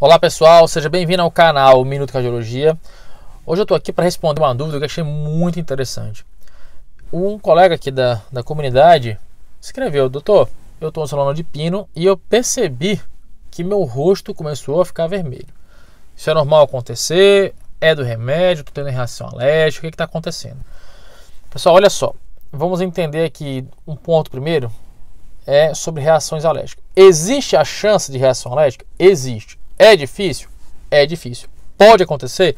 Olá pessoal, seja bem-vindo ao canal Minuto Cardiologia. Hoje eu estou aqui para responder uma dúvida que achei muito interessante. Um colega aqui da, da comunidade escreveu: Doutor, eu estou usando de pino e eu percebi que meu rosto começou a ficar vermelho. Isso é normal acontecer? É do remédio? Estou tendo reação alérgica? O que é está acontecendo? Pessoal, olha só. Vamos entender aqui um ponto primeiro é sobre reações alérgicas. Existe a chance de reação alérgica? Existe. É difícil? É difícil. Pode acontecer?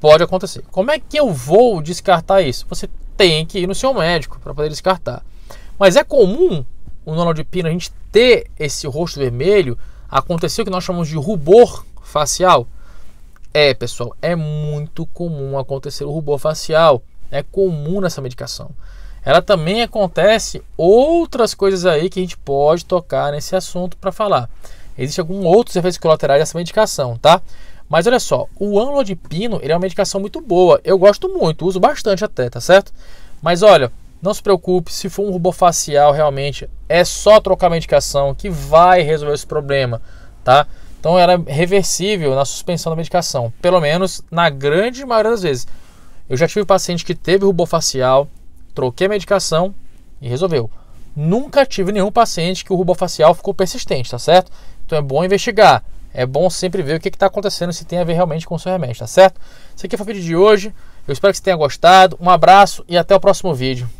Pode acontecer. Como é que eu vou descartar isso? Você tem que ir no seu médico para poder descartar. Mas é comum o nonodipino a gente ter esse rosto vermelho acontecer o que nós chamamos de rubor facial. É, pessoal, é muito comum acontecer o rubor facial. É comum nessa medicação. Ela também acontece outras coisas aí que a gente pode tocar nesse assunto para falar. Existe algum outros efeitos colaterais dessa medicação, tá? Mas olha só, o de ele é uma medicação muito boa. Eu gosto muito, uso bastante até, tá certo? Mas olha, não se preocupe, se for um rubor facial realmente, é só trocar a medicação que vai resolver esse problema, tá? Então era é reversível na suspensão da medicação, pelo menos na grande maioria das vezes. Eu já tive paciente que teve rubor facial, troquei a medicação e resolveu. Nunca tive nenhum paciente que o rubor facial ficou persistente, tá certo? Então é bom investigar. É bom sempre ver o que está acontecendo, se tem a ver realmente com o seu remédio, tá certo? Isso aqui foi o vídeo de hoje. Eu espero que você tenha gostado. Um abraço e até o próximo vídeo.